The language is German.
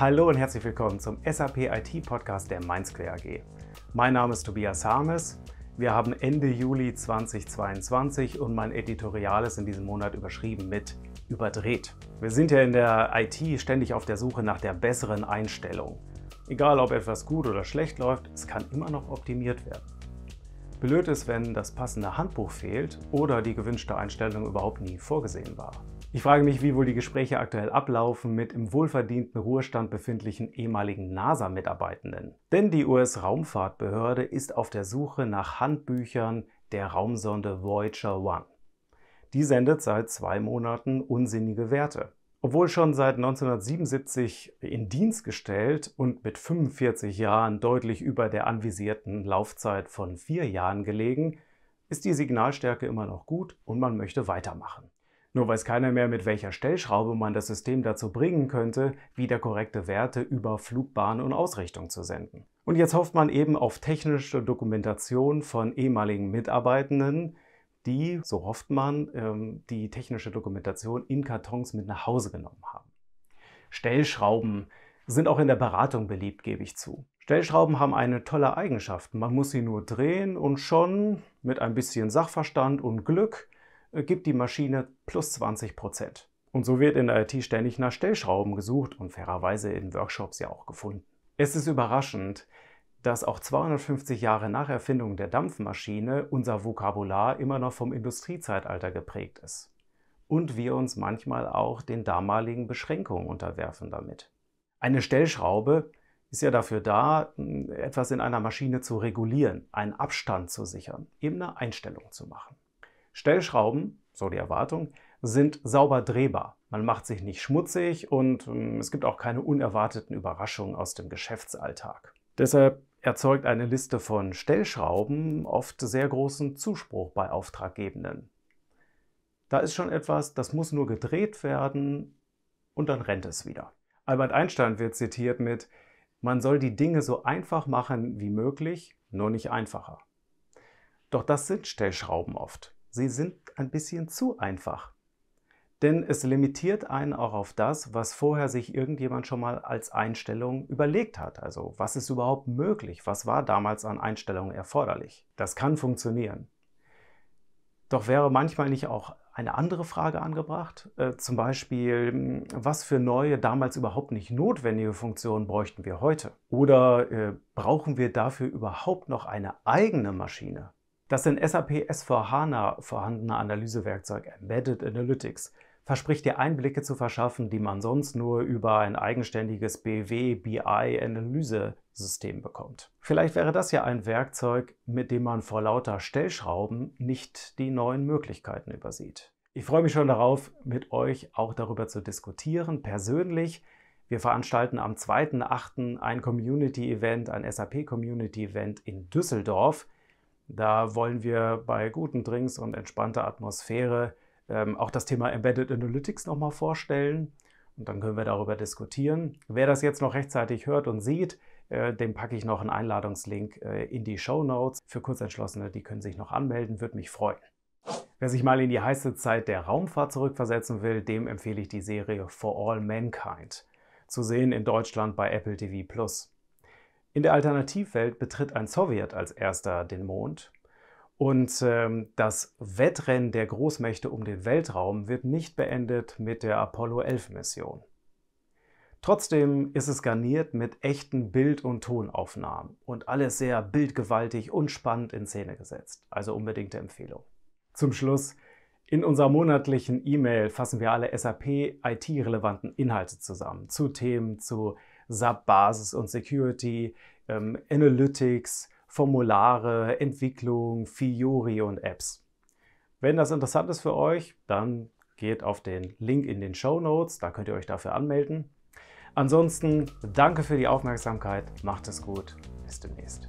Hallo und herzlich willkommen zum SAP IT Podcast der Mainzclair AG. Mein Name ist Tobias Harmes. Wir haben Ende Juli 2022 und mein Editorial ist in diesem Monat überschrieben mit überdreht. Wir sind ja in der IT ständig auf der Suche nach der besseren Einstellung. Egal ob etwas gut oder schlecht läuft, es kann immer noch optimiert werden. Blöd ist, wenn das passende Handbuch fehlt oder die gewünschte Einstellung überhaupt nie vorgesehen war. Ich frage mich, wie wohl die Gespräche aktuell ablaufen mit im wohlverdienten Ruhestand befindlichen ehemaligen NASA-Mitarbeitenden. Denn die US-Raumfahrtbehörde ist auf der Suche nach Handbüchern der Raumsonde Voyager 1. Die sendet seit zwei Monaten unsinnige Werte. Obwohl schon seit 1977 in Dienst gestellt und mit 45 Jahren deutlich über der anvisierten Laufzeit von vier Jahren gelegen, ist die Signalstärke immer noch gut und man möchte weitermachen. Nur weiß keiner mehr, mit welcher Stellschraube man das System dazu bringen könnte, wieder korrekte Werte über Flugbahn und Ausrichtung zu senden. Und jetzt hofft man eben auf technische Dokumentation von ehemaligen Mitarbeitenden, die, so hofft man, ähm, die technische Dokumentation in Kartons mit nach Hause genommen haben. Stellschrauben sind auch in der Beratung beliebt, gebe ich zu. Stellschrauben haben eine tolle Eigenschaft. Man muss sie nur drehen und schon mit ein bisschen Sachverstand und Glück äh, gibt die Maschine plus 20 Prozent. Und so wird in der IT ständig nach Stellschrauben gesucht und fairerweise in Workshops ja auch gefunden. Es ist überraschend, dass auch 250 Jahre nach Erfindung der Dampfmaschine unser Vokabular immer noch vom Industriezeitalter geprägt ist. Und wir uns manchmal auch den damaligen Beschränkungen unterwerfen damit. Eine Stellschraube ist ja dafür da, hm, etwas in einer Maschine zu regulieren, einen Abstand zu sichern, eben eine Einstellung zu machen. Stellschrauben, so die Erwartung, sind sauber drehbar. Man macht sich nicht schmutzig und ähm, es gibt auch keine unerwarteten Überraschungen aus dem Geschäftsalltag. Deshalb erzeugt eine Liste von Stellschrauben oft sehr großen Zuspruch bei Auftraggebenden. Da ist schon etwas, das muss nur gedreht werden und dann rennt es wieder. Albert Einstein wird zitiert mit, man soll die Dinge so einfach machen wie möglich, nur nicht einfacher. Doch das sind Stellschrauben oft sie sind ein bisschen zu einfach. Denn es limitiert einen auch auf das, was vorher sich irgendjemand schon mal als Einstellung überlegt hat. Also was ist überhaupt möglich? Was war damals an Einstellungen erforderlich? Das kann funktionieren. Doch wäre manchmal nicht auch eine andere Frage angebracht? Äh, zum Beispiel, hm, was für neue, damals überhaupt nicht notwendige Funktionen bräuchten wir heute? Oder äh, brauchen wir dafür überhaupt noch eine eigene Maschine? Das in SAP S4HANA vorhandene Analysewerkzeug Embedded Analytics verspricht dir Einblicke zu verschaffen, die man sonst nur über ein eigenständiges bw bi analyse system bekommt. Vielleicht wäre das ja ein Werkzeug, mit dem man vor lauter Stellschrauben nicht die neuen Möglichkeiten übersieht. Ich freue mich schon darauf, mit euch auch darüber zu diskutieren, persönlich. Wir veranstalten am 2.8. ein Community-Event, ein SAP-Community-Event in Düsseldorf. Da wollen wir bei guten Drinks und entspannter Atmosphäre ähm, auch das Thema Embedded Analytics nochmal vorstellen. Und dann können wir darüber diskutieren. Wer das jetzt noch rechtzeitig hört und sieht, äh, dem packe ich noch einen Einladungslink äh, in die Show Notes. Für Kurzentschlossene, die können sich noch anmelden, würde mich freuen. Wer sich mal in die heiße Zeit der Raumfahrt zurückversetzen will, dem empfehle ich die Serie For All Mankind. Zu sehen in Deutschland bei Apple TV Plus. In der Alternativwelt betritt ein Sowjet als erster den Mond und ähm, das Wettrennen der Großmächte um den Weltraum wird nicht beendet mit der Apollo 11-Mission. Trotzdem ist es garniert mit echten Bild- und Tonaufnahmen und alles sehr bildgewaltig und spannend in Szene gesetzt. Also unbedingte Empfehlung. Zum Schluss, in unserer monatlichen E-Mail fassen wir alle SAP IT-relevanten Inhalte zusammen zu Themen zu SAP-Basis und Security, ähm, Analytics, Formulare, Entwicklung, Fiori und Apps. Wenn das interessant ist für euch, dann geht auf den Link in den Show Notes, da könnt ihr euch dafür anmelden. Ansonsten danke für die Aufmerksamkeit, macht es gut, bis demnächst.